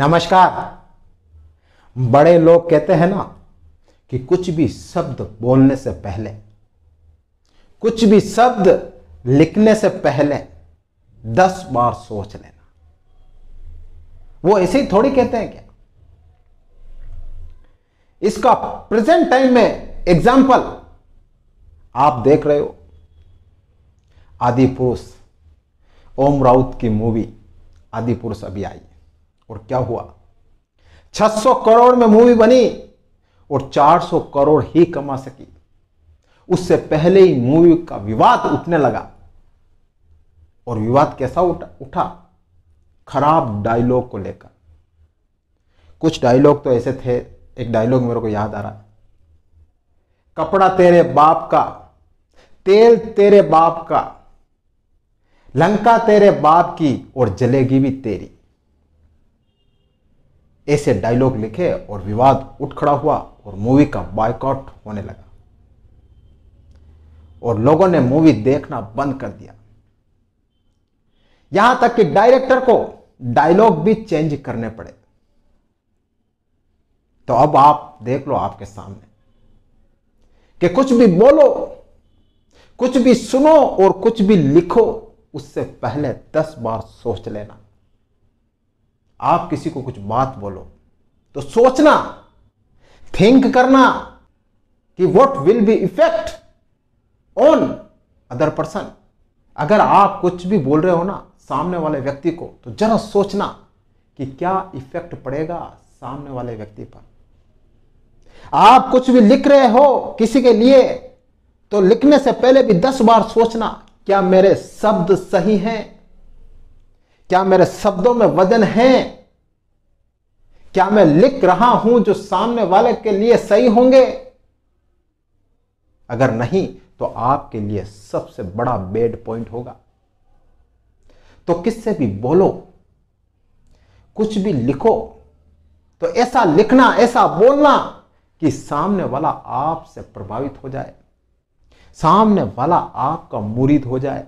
नमस्कार बड़े लोग कहते हैं ना कि कुछ भी शब्द बोलने से पहले कुछ भी शब्द लिखने से पहले दस बार सोच लेना वो ऐसे ही थोड़ी कहते हैं क्या इसका प्रेजेंट टाइम में एग्जाम्पल आप देख रहे हो आदि पुरुष ओम राउत की मूवी आदि पुरुष अभी आई और क्या हुआ 600 करोड़ में मूवी बनी और 400 करोड़ ही कमा सकी उससे पहले ही मूवी का विवाद उठने लगा और विवाद कैसा उठा उठा खराब डायलॉग को लेकर कुछ डायलॉग तो ऐसे थे एक डायलॉग मेरे को याद आ रहा है कपड़ा तेरे बाप का तेल तेरे बाप का लंका तेरे बाप की और जलेगी भी तेरी ऐसे डायलॉग लिखे और विवाद उठ खड़ा हुआ और मूवी का बायकॉट होने लगा और लोगों ने मूवी देखना बंद कर दिया यहां तक कि डायरेक्टर को डायलॉग भी चेंज करने पड़े तो अब आप देख लो आपके सामने कि कुछ भी बोलो कुछ भी सुनो और कुछ भी लिखो उससे पहले दस बार सोच लेना आप किसी को कुछ बात बोलो तो सोचना थिंक करना कि what will be effect on other person अगर आप कुछ भी बोल रहे हो ना सामने वाले व्यक्ति को तो जरा सोचना कि क्या इफेक्ट पड़ेगा सामने वाले व्यक्ति पर आप कुछ भी लिख रहे हो किसी के लिए तो लिखने से पहले भी दस बार सोचना क्या मेरे शब्द सही हैं क्या मेरे शब्दों में वजन है क्या मैं लिख रहा हूं जो सामने वाले के लिए सही होंगे अगर नहीं तो आपके लिए सबसे बड़ा बेड पॉइंट होगा तो किससे भी बोलो कुछ भी लिखो तो ऐसा लिखना ऐसा बोलना कि सामने वाला आपसे प्रभावित हो जाए सामने वाला आपका मुरीद हो जाए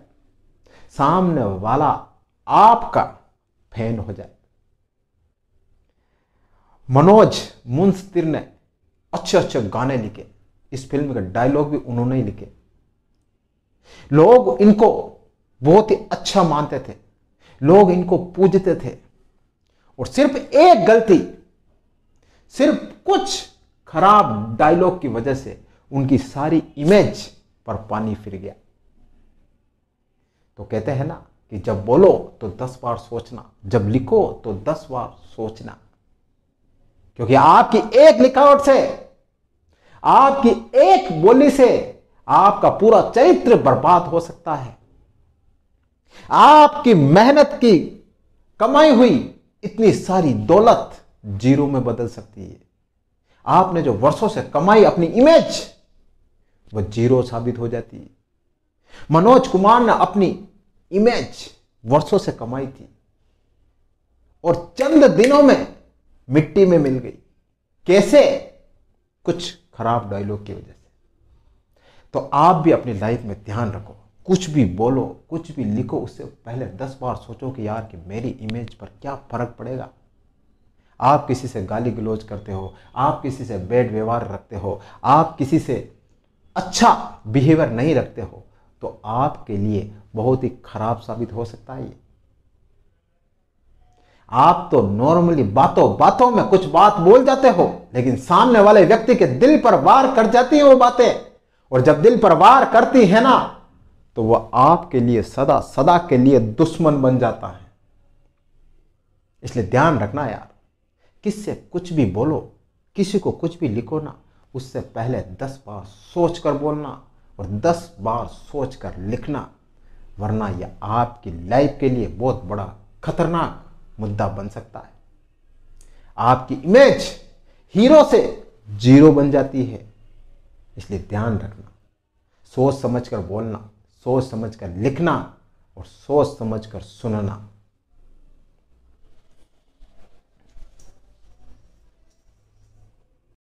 सामने वाला आपका फैन हो जाए मनोज मुंस्तिर ने अच्छे अच्छे गाने लिखे इस फिल्म के डायलॉग भी उन्होंने ही लिखे लोग इनको बहुत ही अच्छा मानते थे लोग इनको पूजते थे और सिर्फ एक गलती सिर्फ कुछ खराब डायलॉग की वजह से उनकी सारी इमेज पर पानी फिर गया तो कहते हैं ना कि जब बोलो तो दस बार सोचना जब लिखो तो दस बार सोचना क्योंकि आपकी एक लिखावट से आपकी एक बोली से आपका पूरा चरित्र बर्बाद हो सकता है आपकी मेहनत की कमाई हुई इतनी सारी दौलत जीरो में बदल सकती है आपने जो वर्षों से कमाई अपनी इमेज वो जीरो साबित हो जाती है मनोज कुमार ने अपनी इमेज वर्षों से कमाई थी और चंद दिनों में मिट्टी में मिल गई कैसे कुछ खराब डायलॉग की वजह से तो आप भी अपनी लाइफ में ध्यान रखो कुछ भी बोलो कुछ भी लिखो उससे पहले दस बार सोचो कि यार कि मेरी इमेज पर क्या फर्क पड़ेगा आप किसी से गाली गलौज करते हो आप किसी से बैड व्यवहार रखते हो आप किसी से अच्छा बिहेवियर नहीं रखते हो तो आपके लिए बहुत ही खराब साबित हो सकता है ये आप तो नॉर्मली बातों बातों में कुछ बात बोल जाते हो लेकिन सामने वाले व्यक्ति के दिल पर वार कर जाती है वो बातें और जब दिल पर वार करती है ना तो वह आपके लिए सदा सदा के लिए दुश्मन बन जाता है इसलिए ध्यान रखना यार किससे कुछ भी बोलो किसी को कुछ भी लिखो ना उससे पहले दस बार सोच कर बोलना और 10 बार सोच कर लिखना वरना यह आपकी लाइफ के लिए बहुत बड़ा खतरनाक मुद्दा बन सकता है आपकी इमेज हीरो से जीरो बन जाती है इसलिए ध्यान रखना सोच समझ कर बोलना सोच समझ कर लिखना और सोच समझ कर सुनना